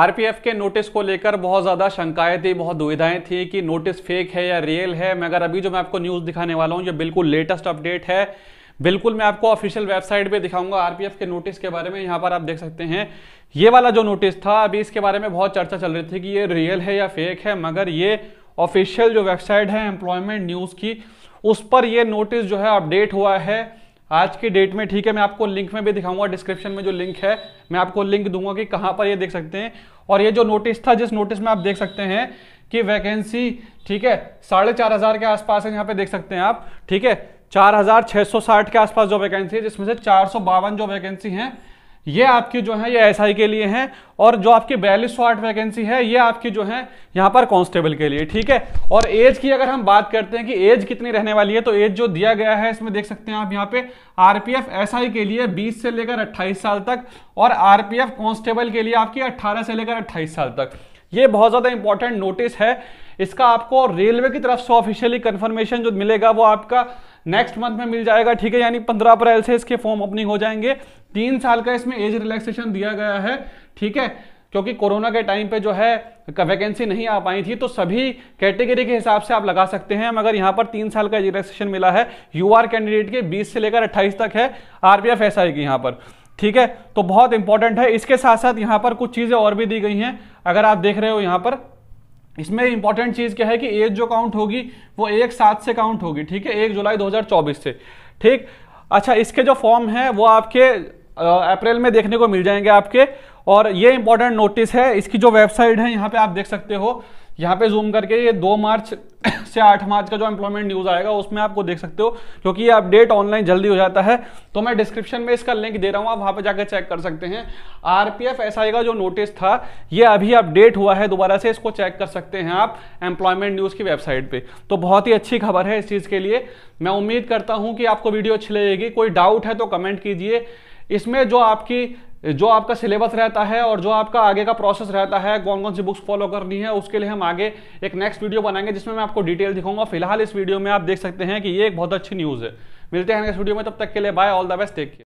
RPF के notice को लेकर बहुत ज़्यादा शंकाएं थी बहुत दुविधाएं थी कि नोटिस फेक है या रियल है मगर अभी जो मैं आपको न्यूज़ दिखाने वाला हूं ये बिल्कुल लेटेस्ट अपडेट है बिल्कुल मैं आपको ऑफिशियल वेबसाइट पे दिखाऊंगा आरपीएफ के नोटिस के बारे में यहाँ पर आप देख सकते हैं ये वाला जो नोटिस था अभी इसके बारे में बहुत चर्चा चल रही थी कि ये रियल है या फेक है मगर ये ऑफिशियल जो वेबसाइट है एम्प्लॉयमेंट न्यूज़ की उस पर यह नोटिस जो है अपडेट हुआ है आज के डेट में ठीक है मैं आपको लिंक में भी दिखाऊंगा डिस्क्रिप्शन में जो लिंक है मैं आपको लिंक दूंगा कि कहाँ पर ये देख सकते हैं और ये जो नोटिस था जिस नोटिस में आप देख सकते हैं कि वैकेंसी ठीक है साढ़े चार हजार के आसपास है यहाँ पे देख सकते हैं आप ठीक है चार हजार छह सौ साठ के आसपास जो वैकेंसी है जिसमें से चार सौ बावन जो वैकेंसी है ये आपकी जो है ये एसआई के लिए हैं और जो आपकी बयालीस सौ आठ वैकेंसी है ये आपकी जो है यहाँ पर कांस्टेबल के लिए ठीक है और एज की अगर हम बात करते हैं कि एज कितनी रहने वाली है तो एज जो दिया गया है इसमें देख सकते हैं आप यहाँ पे आरपीएफ एसआई के लिए 20 से लेकर 28 साल तक और आरपीएफ कांस्टेबल के लिए आपकी अट्ठारह से लेकर अट्ठाईस साल तक ये बहुत ज़्यादा इंपॉर्टेंट नोटिस है इसका आपको रेलवे की तरफ से ऑफिशियली कंफर्मेशन जो मिलेगा वो आपका नेक्स्ट मंथ में मिल जाएगा ठीक है यानी 15 अप्रैल से इसके फॉर्म ओपनिंग हो जाएंगे तीन साल का इसमें एज रिलैक्सेशन दिया गया है ठीक है क्योंकि कोरोना के टाइम पे जो है वैकेंसी नहीं आ पाई थी तो सभी कैटेगरी के हिसाब से आप लगा सकते हैं मगर यहाँ पर तीन साल का रिलैक्सेशन मिला है यू कैंडिडेट के बीस से लेकर अट्ठाईस तक है आरपीएफ ऐसा है कि यहाँ पर ठीक है तो बहुत इंपॉर्टेंट है इसके साथ साथ यहाँ पर कुछ चीज़ें और भी दी गई हैं अगर आप देख रहे हो यहाँ पर इसमें इंपॉर्टेंट चीज़ क्या है कि एज जो काउंट होगी वो एक सात से काउंट होगी ठीक है एक जुलाई 2024 से ठीक अच्छा इसके जो फॉर्म है वो आपके अप्रैल में देखने को मिल जाएंगे आपके और ये इंपॉर्टेंट नोटिस है इसकी जो वेबसाइट है यहाँ पे आप देख सकते हो यहाँ पे जूम करके ये दो मार्च से आठ मार्च का जो एम्प्लॉयमेंट न्यूज आएगा उसमें आपको देख सकते हो क्योंकि ये अपडेट ऑनलाइन जल्दी हो जाता है तो मैं डिस्क्रिप्शन में इसका लिंक दे रहा हूँ आप वहां पर जाकर चेक कर सकते हैं आरपीएफ एसआई का जो नोटिस था ये अभी अपडेट हुआ है दोबारा से इसको चेक कर सकते हैं आप एम्प्लॉयमेंट न्यूज की वेबसाइट पर तो बहुत ही अच्छी खबर है इस चीज के लिए मैं उम्मीद करता हूँ कि आपको वीडियो अच्छी लगेगी कोई डाउट है तो कमेंट कीजिए इसमें जो आपकी जो आपका सिलेबस रहता है और जो आपका आगे का प्रोसेस रहता है कौन कौन सी बुक्स फॉलो करनी है उसके लिए हम आगे एक नेक्स्ट वीडियो बनाएंगे जिसमें मैं आपको डिटेल दिखाऊंगा फिलहाल इस वीडियो में आप देख सकते हैं कि ये एक बहुत अच्छी न्यूज़ है मिलते हैं नेक्स्ट वीडियो में तब तक के लिए bye all the best take care